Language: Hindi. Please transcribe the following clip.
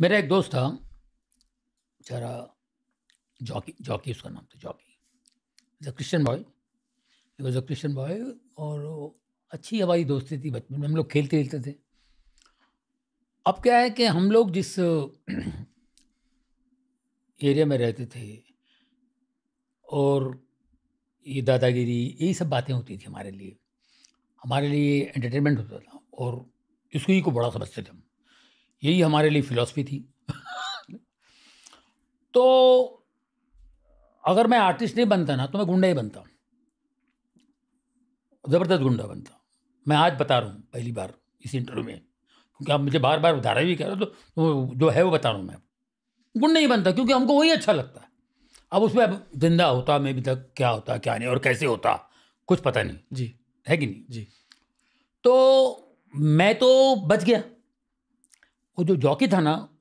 मेरा एक दोस्त था बेचारा जॉकी जॉकी उसका नाम था Jockey the Christian boy he was a Christian boy और अच्छी हमारी दोस्ती थी बचपन में हम लोग खेलते खेलते थे अब क्या है कि हम लोग जिस एरिया में रहते थे और ये दादागिरी यही सब बातें होती थी हमारे लिए हमारे लिए एंटरटेनमेंट होता था और इसको ही को बड़ा समझते थे हम यही हमारे लिए फिलॉसफी थी तो अगर मैं आर्टिस्ट नहीं बनता ना तो मैं गुंडा ही बनता ज़बरदस्त गुंडा बनता मैं आज बता रहा हूँ पहली बार इस इंटरव्यू में क्योंकि आप मुझे बार बार भी कह रहे हो तो, तो जो है वो बता रहा हूँ मैं गुंडा ही बनता क्योंकि हमको वही अच्छा लगता है अब उसमें अब जिंदा होता मैं भी तक क्या होता क्या नहीं और कैसे होता कुछ पता नहीं जी है कि नहीं जी तो मैं तो बच गया वो जो जॉकी था ना